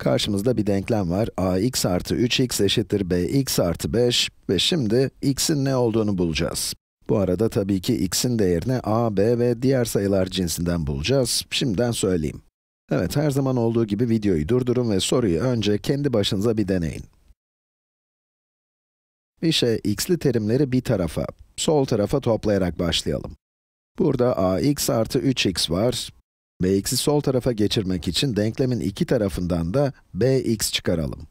Karşımızda bir denklem var. ax artı 3x eşittir bx artı 5 ve şimdi x'in ne olduğunu bulacağız. Bu arada tabii ki x'in değerini a, b ve diğer sayılar cinsinden bulacağız. Şimdiden söyleyeyim. Evet, her zaman olduğu gibi videoyu durdurun ve soruyu önce kendi başınıza bir deneyin. İşe x'li terimleri bir tarafa, sol tarafa toplayarak başlayalım. Burada ax artı 3x var, bx'i sol tarafa geçirmek için denklemin iki tarafından da bx çıkaralım.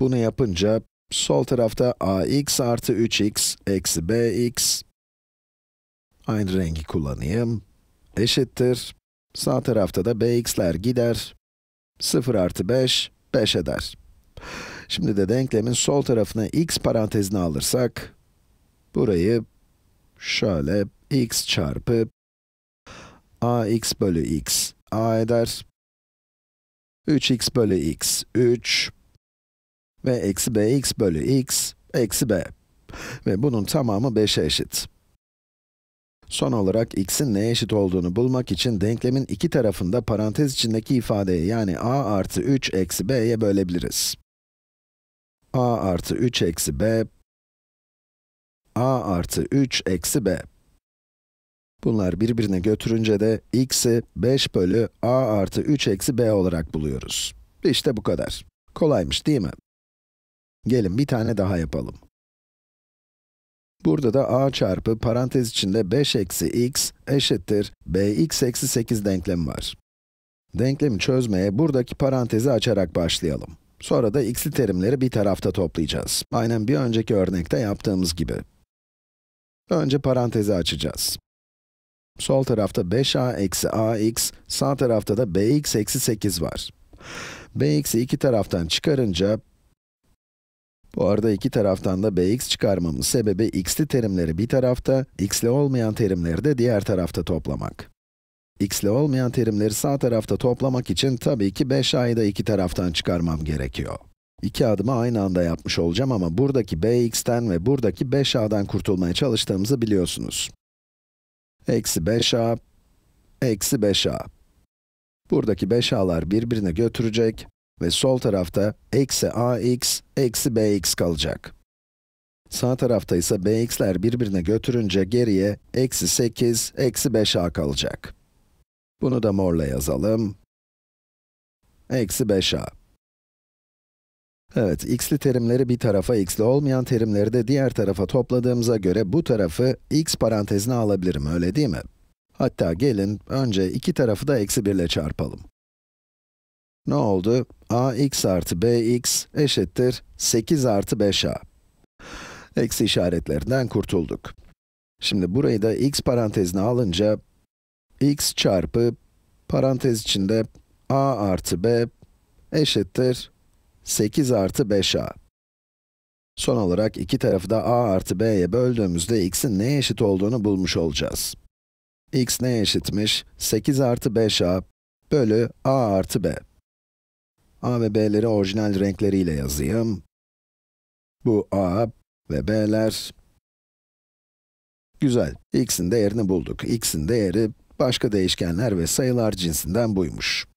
Bunu yapınca sol tarafta ax artı 3x eksi bx aynı rengi kullanayım eşittir. Sağ tarafta da bx'ler gider. 0 artı 5, 5 eder. Şimdi de denklemin sol tarafına x parantezine alırsak burayı şöyle x çarpı ax bölü x a eder. 3x bölü x 3 ve eksi bx bölü x eksi b. Ve bunun tamamı 5'e eşit. Son olarak x'in neye eşit olduğunu bulmak için denklemin iki tarafında parantez içindeki ifadeyi yani a artı 3 eksi b'ye bölebiliriz. a artı 3 eksi b a artı 3 eksi b. Bunlar birbirine götürünce de x'i 5 bölü a artı 3 eksi b olarak buluyoruz. İşte bu kadar. Kolaymış değil mi? Gelin bir tane daha yapalım. Burada da a çarpı parantez içinde 5 eksi x eşittir bx eksi 8 denklemi var. Denklemi çözmeye buradaki parantezi açarak başlayalım. Sonra da x'li terimleri bir tarafta toplayacağız. Aynen bir önceki örnekte yaptığımız gibi. Önce parantezi açacağız. Sol tarafta 5a eksi ax, sağ tarafta da bx eksi 8 var. bx'i iki taraftan çıkarınca, bu arada iki taraftan da bx çıkarmamın sebebi x'li terimleri bir tarafta, x'li olmayan terimleri de diğer tarafta toplamak. x'li olmayan terimleri sağ tarafta toplamak için tabii ki 5a'yı da iki taraftan çıkarmam gerekiyor. İki adımı aynı anda yapmış olacağım ama buradaki bx'ten ve buradaki 5a'dan kurtulmaya çalıştığımızı biliyorsunuz. Eksi 5a, eksi 5a. Buradaki 5a'lar birbirine götürecek ve sol tarafta eksi ax, eksi bx kalacak. Sağ tarafta ise bx'ler birbirine götürünce geriye eksi 8, eksi 5a kalacak. Bunu da morla yazalım. Eksi 5a. Evet, x'li terimleri bir tarafa, x'li olmayan terimleri de diğer tarafa topladığımıza göre bu tarafı x parantezine alabilirim, öyle değil mi? Hatta gelin, önce iki tarafı da eksi 1 ile çarpalım. Ne oldu? ax artı bx eşittir 8 artı 5a. Eksi işaretlerinden kurtulduk. Şimdi burayı da x parantezine alınca, x çarpı, parantez içinde a artı b eşittir 8 artı 5a. Son olarak iki tarafı da a artı b'ye böldüğümüzde x'in neye eşit olduğunu bulmuş olacağız. x neye eşitmiş? 8 artı 5a bölü a artı b. a ve b'leri orijinal renkleriyle yazayım. Bu a ve b'ler. Güzel, x'in değerini bulduk. x'in değeri başka değişkenler ve sayılar cinsinden buymuş.